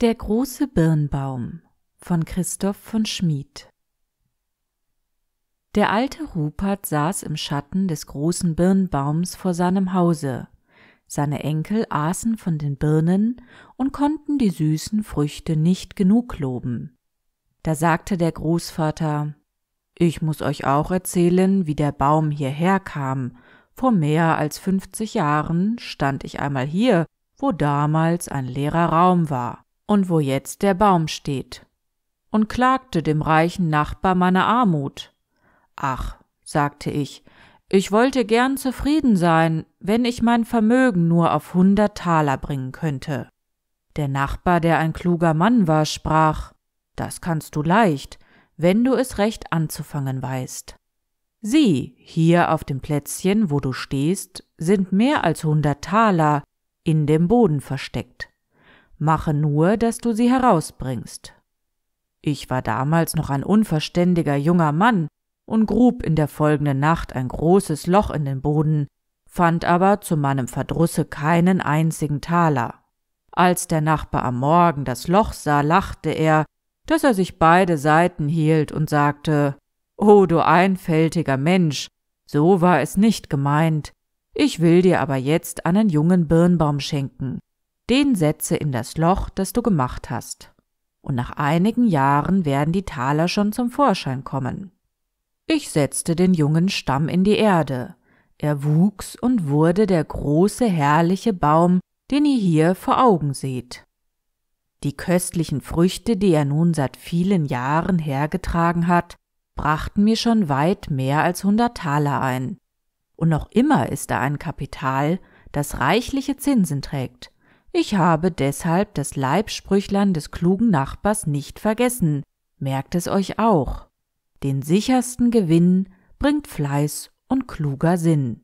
Der große Birnbaum von Christoph von Schmid Der alte Rupert saß im Schatten des großen Birnbaums vor seinem Hause. Seine Enkel aßen von den Birnen und konnten die süßen Früchte nicht genug loben. Da sagte der Großvater Ich muß euch auch erzählen, wie der Baum hierher kam. Vor mehr als fünfzig Jahren stand ich einmal hier, wo damals ein leerer Raum war und wo jetzt der Baum steht, und klagte dem reichen Nachbar meine Armut. Ach, sagte ich, ich wollte gern zufrieden sein, wenn ich mein Vermögen nur auf hundert Taler bringen könnte. Der Nachbar, der ein kluger Mann war, sprach Das kannst du leicht, wenn du es recht anzufangen weißt. Sieh, hier auf dem Plätzchen, wo du stehst, sind mehr als hundert Taler in dem Boden versteckt. Mache nur, dass du sie herausbringst. Ich war damals noch ein unverständiger junger Mann und grub in der folgenden Nacht ein großes Loch in den Boden, fand aber zu meinem Verdrusse keinen einzigen Taler. Als der Nachbar am Morgen das Loch sah, lachte er, dass er sich beide Seiten hielt und sagte O oh, du einfältiger Mensch, so war es nicht gemeint, ich will dir aber jetzt einen jungen Birnbaum schenken. Den setze in das Loch, das du gemacht hast. Und nach einigen Jahren werden die Taler schon zum Vorschein kommen. Ich setzte den jungen Stamm in die Erde. Er wuchs und wurde der große, herrliche Baum, den ihr hier vor Augen seht. Die köstlichen Früchte, die er nun seit vielen Jahren hergetragen hat, brachten mir schon weit mehr als hundert Taler ein. Und noch immer ist er ein Kapital, das reichliche Zinsen trägt, ich habe deshalb das Leibsprüchlein des klugen Nachbars nicht vergessen, merkt es euch auch. Den sichersten Gewinn bringt Fleiß und kluger Sinn.